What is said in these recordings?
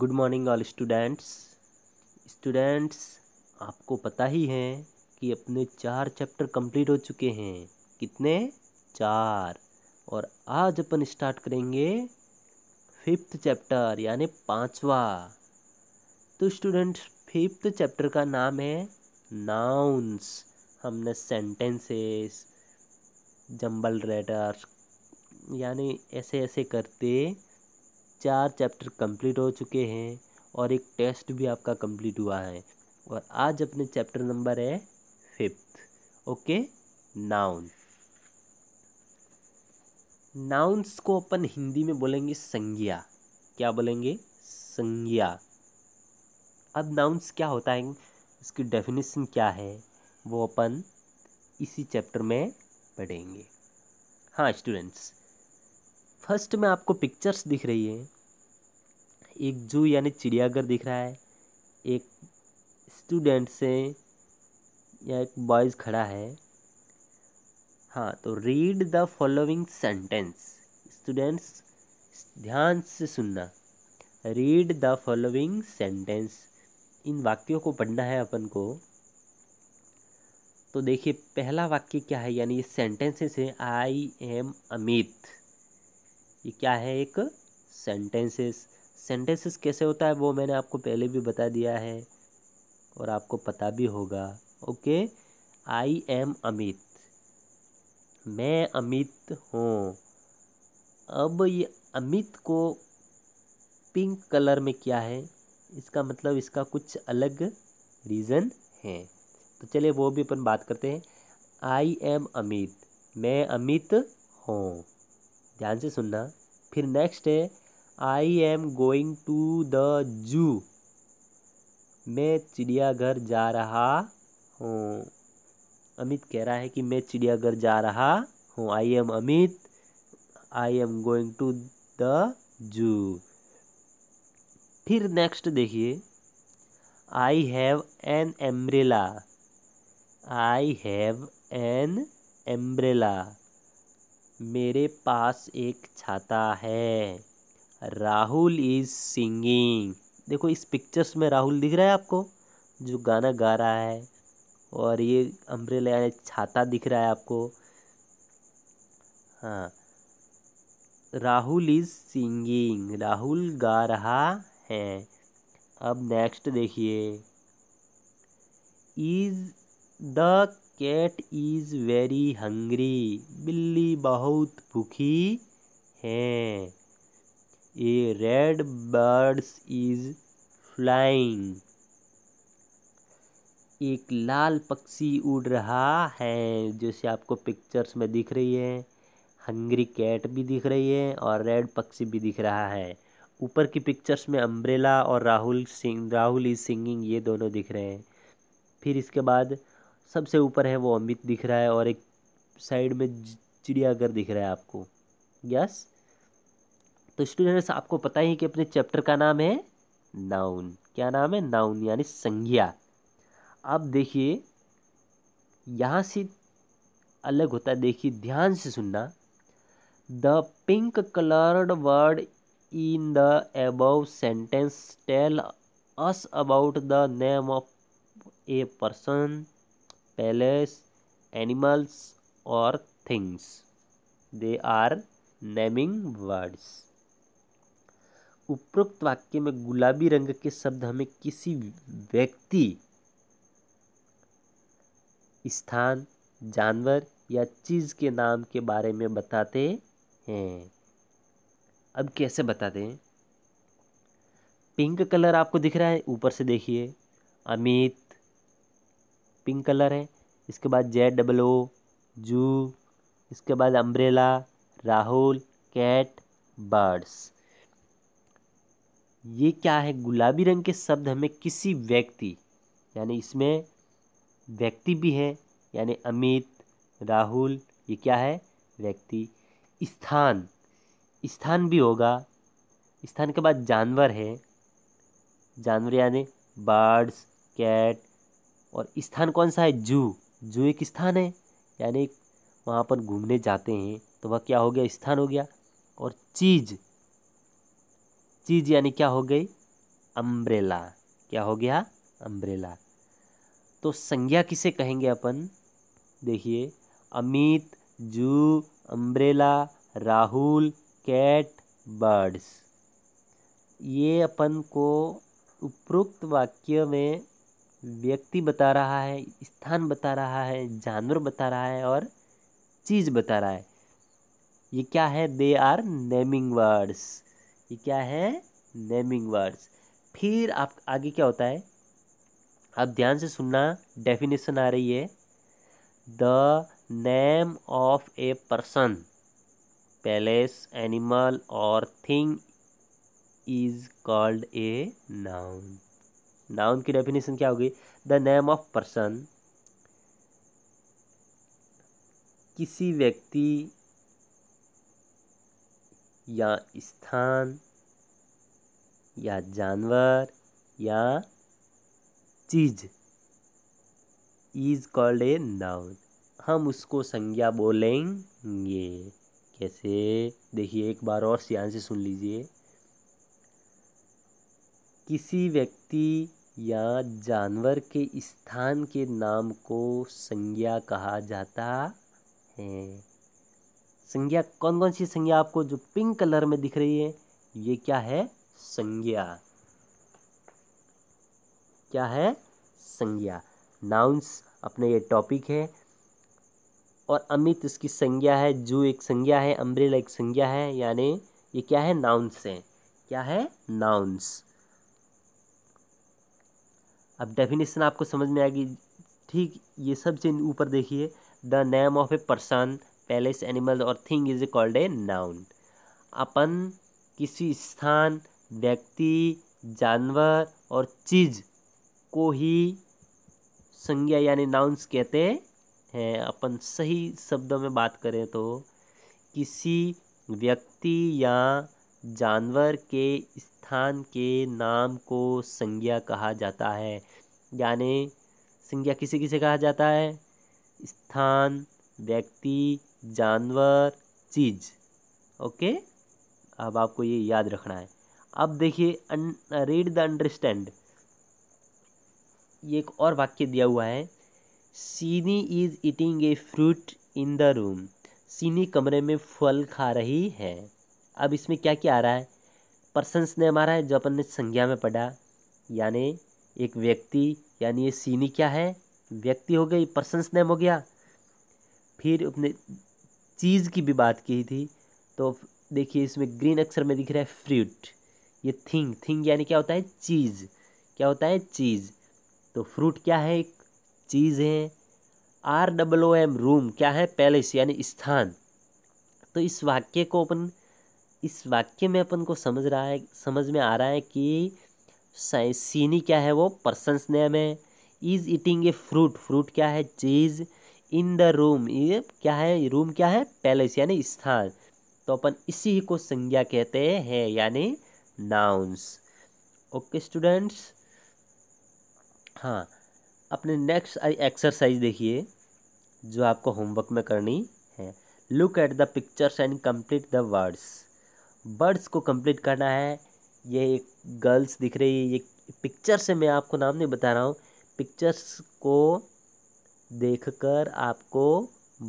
good morning all students students आपको पता ही है कि अपने चार चैप्टर कंप्लीट हो चुके हैं कितने चार और आज अपन स्टार्ट करेंगे फिफ्थ चैप्टर यानी पांचवा तो स्टूडेंट्स फिफ्थ चैप्टर का नाम है नाउंस हमने सेंटेंसेस जंबल रेडर्स यानी ऐसे ऐसे करते चार चैप्टर कंप्लीट हो चुके हैं और एक टेस्ट भी आपका कंप्लीट हुआ है और आज अपने चैप्टर नंबर है फिफ्थ ओके नाउन नाउन्स को अपन हिंदी में बोलेंगे संज्ञा क्या बोलेंगे संज्ञा अब नाउन्स क्या होता है इसकी डेफिनेशन क्या है वो अपन इसी चैप्टर में पढ़ेंगे हाँ स्टूडेंट्स फर्स्ट में आपको पिक्चर्स दिख रही है एक जू यानी चिड़ियाघर दिख रहा है एक स्टूडेंट से या एक बॉयज़ खड़ा है हाँ तो read the following sentence students ध्यान से सुनना रीड द फॉलोइंग सेंटेंस इन वाक्यों को पढ़ना है अपन को तो देखिए पहला वाक्य क्या है यानी ये सेंटेंसेस है आई एम अमित ये क्या है एक सेंटेंसेस सेंटेंसेस कैसे होता है वो मैंने आपको पहले भी बता दिया है और आपको पता भी होगा ओके आई एम अमित मैं अमित हूँ अब ये अमित को पिंक कलर में क्या है इसका मतलब इसका कुछ अलग रीज़न है तो चलिए वो भी अपन बात करते हैं आई एम अमित मैं अमित हूँ ध्यान से सुनना फिर नेक्स्ट है I am going to the zoo मैं चिड़ियाघर जा रहा हूँ अमित कह रहा है कि मैं चिड़ियाघर जा रहा हूँ I am Amit I am going to the zoo फिर नेक्स्ट देखिए I have an umbrella I have an umbrella मेरे पास एक छाता है राहुल इज सिंगिंग देखो इस पिक्चर्स में राहुल दिख रहा है आपको जो गाना गा रहा है और ये अम्ब्रेला यानी छाता दिख रहा है आपको हाँ राहुल इज सिंगिंग राहुल गा रहा है अब नेक्स्ट देखिए is the cat is very hungry बिल्ली बहुत भूखी है a red birds is flying एक लाल पक्षी उड़ रहा है जैसे आपको पिक्चर्स में दिख रही है हंग्री कैट भी दिख रही है और रेड पक्षी भी दिख रहा है ऊपर की पिक्चर्स में अम्ब्रेला और राहुल सिंह राहुल इज सिंगिंग ये दोनों दिख रहे हैं फिर इसके बाद सबसे ऊपर है वो अमित दिख रहा है और एक साइड में चिड़ियाघर दिख रहा है आपको यस तो स्टूडेंट्स आपको पता ही कि अपने चैप्टर का नाम है नाउन क्या नाम है नाउन यानी संज्ञा अब देखिए यहाँ से अलग होता है देखिए ध्यान से सुनना the pink coloured word in the above sentence tell us about the name of a person palace animals और things they are naming words उपरोक्त वाक्य में गुलाबी रंग के शब्द हमें किसी व्यक्ति स्थान जानवर या चीज़ के नाम के बारे में बताते हैं अब कैसे बताते हैं पिंक कलर आपको दिख रहा है ऊपर से देखिए अमित पिंक कलर है इसके बाद जे डबल ओ जू इसके बाद अम्ब्रेला राहुल कैट बर्ड्स ये क्या है गुलाबी रंग के शब्द हमें किसी व्यक्ति यानी इसमें व्यक्ति भी है यानी अमित राहुल ये क्या है व्यक्ति स्थान स्थान भी होगा स्थान के बाद जानवर है जानवर यानी बर्ड्स कैट और स्थान कौन सा है जू जू एक स्थान है यानी वहाँ पर घूमने जाते हैं तो वह क्या हो गया स्थान हो गया और चीज़ चीज़ यानी क्या हो गई अम्ब्रेला क्या हो गया अम्ब्रेला तो संज्ञा किसे कहेंगे अपन देखिए अमित जू अम्ब्रेला राहुल कैट बर्ड्स ये अपन को उपरोक्त वाक्य में व्यक्ति बता रहा है स्थान बता रहा है जानवर बता रहा है और चीज़ बता रहा है ये क्या है दे आर नेमिंग वर्ड्स ये क्या है नेमिंग वर्ड्स फिर आप आगे क्या होता है आप ध्यान से सुनना डेफिनेशन आ रही है the name of a person palace animal और thing is called a noun noun की डेफिनेशन क्या होगी द नेम ऑफ पर्सन किसी व्यक्ति या स्थान या जानवर या चीज इज कॉल्ड ए नाउन हम उसको संज्ञा बोलेंगे कैसे देखिए एक बार और ध्यान से सुन लीजिए किसी व्यक्ति या जानवर के स्थान के नाम को संज्ञा कहा जाता है संज्ञा कौन कौन सी संज्ञा आपको जो पिंक कलर में दिख रही है ये क्या है संज्ञा क्या है संज्ञा नाउंस अपने ये टॉपिक है और अमित इसकी संज्ञा है जू एक संज्ञा है अम्ब्रेला एक संज्ञा है यानी ये क्या है नाउंस है क्या है नाउंस अब डेफिनेशन आपको समझ में आएगी ठीक ये सब चीज ऊपर देखिए the name of a person palace animal और thing is called a noun अपन किसी स्थान व्यक्ति जानवर और चीज को ही संज्ञा यानी नाउन्स कहते हैं अपन सही शब्दों में बात करें तो किसी व्यक्ति या जानवर के स्थान के नाम को संज्ञा कहा जाता है यानी संज्ञा किसे किसे कहा जाता है स्थान व्यक्ति जानवर चीज ओके अब आपको ये याद रखना है अब देखिए रीड द अंडरस्टैंड ये एक और वाक्य दिया हुआ है Sini is eating a fruit in the room Sini कमरे में फल खा रही है अब इसमें क्या क्या आ रहा है पर्सनस ने हमारा है जो अपन ने संज्ञा में पढ़ा यानी एक व्यक्ति यानी ये सीनी क्या है व्यक्ति हो गई पर्सनस नेम हो गया फिर अपने चीज़ की भी बात की थी तो देखिए इसमें ग्रीन अक्षर में दिख रहा है फ्रूट ये थिंग थिंग यानी क्या होता है चीज़ क्या होता है चीज़ तो फ्रूट क्या है एक चीज़ है R double O M room क्या है पैलेस यानी स्थान तो इस वाक्य को अपन इस वाक्य में अपन को समझ रहा है समझ में आ रहा है कि सीनी क्या है वो पर्सनस नेम है is eating a fruit fruit क्या है चीज़ इन द रूम ये क्या है रूम क्या है पैलेस यानी स्थान तो अपन इसी को संज्ञा कहते हैं यानी नाउंस ओके स्टूडेंट्स हाँ अपने नेक्स्ट एक्सरसाइज देखिए जो आपको होमवर्क में करनी है look at the pictures and complete the words words को कंप्लीट करना है ये एक गर्ल्स दिख रही है ये पिक्चर से मैं आपको नाम नहीं बता रहा हूँ पिक्चर्स को देखकर आपको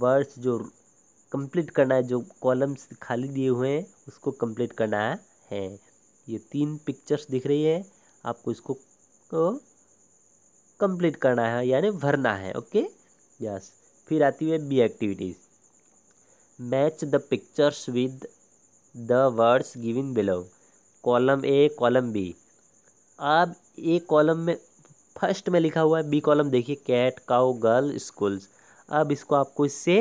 वर्ड्स जो कंप्लीट करना है जो कॉलम्स खाली दिए हुए हैं उसको कंप्लीट करना है ये तीन पिक्चर्स दिख रही है आपको इसको कंप्लीट करना है यानी भरना है ओके यस फिर आती है B activities match the pictures with the words given below column A column B आप ए कॉलम में फर्स्ट में लिखा हुआ है बी कॉलम देखिए कैट काउ गर्ल स्कूल्स अब इसको आपको इससे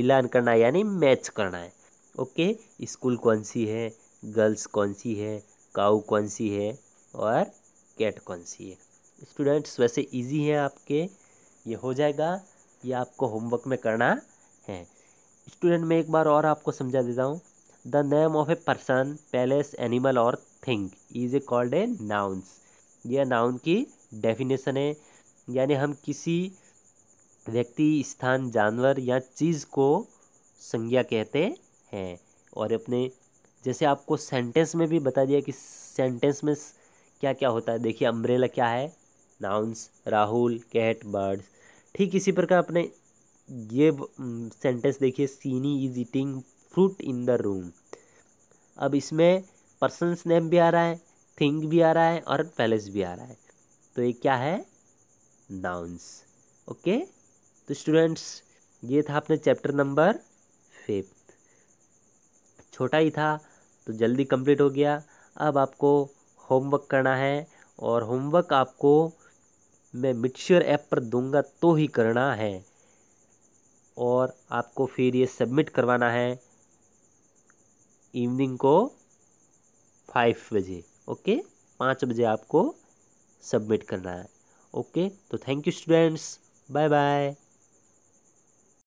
मिलान करना है यानी मैच करना है ओके स्कूल कौन सी है गर्ल्स कौन सी है काऊ कौन सी है और कैट कौन सी है स्टूडेंट्स वैसे इजी है आपके ये हो जाएगा ये आपको होमवर्क में करना है स्टूडेंट मैं एक बार और आपको समझा देता हूँ the name of a person palace animal और thing is a called a nouns यह नाउन की डेफिनेशन है यानी हम किसी व्यक्ति स्थान जानवर या चीज़ को संज्ञा कहते हैं और अपने जैसे आपको सेंटेंस में भी बता दिया कि सेंटेंस में क्या क्या होता है देखिए अम्ब्रेला क्या है नाउन्स राहुल कैट बर्ड्स ठीक इसी प्रकार अपने ये सेंटेंस देखिए Sini is eating fruit in the room अब इसमें पर्सनस नेम भी आ रहा है थिंग भी आ रहा है और पैलेस भी आ रहा है तो ये क्या है नाउंस ओके तो स्टूडेंट्स ये था अपने चैप्टर नंबर फिफ्थ छोटा ही था तो जल्दी कंप्लीट हो गया अब आपको होमवर्क करना है और होमवर्क आपको मैं मिक्सचर ऐप पर दूंगा तो ही करना है और आपको फिर ये सबमिट करवाना है इवनिंग को फाइव बजे ओके पाँच बजे आपको सबमिट करना है ओके तो thank you students bye bye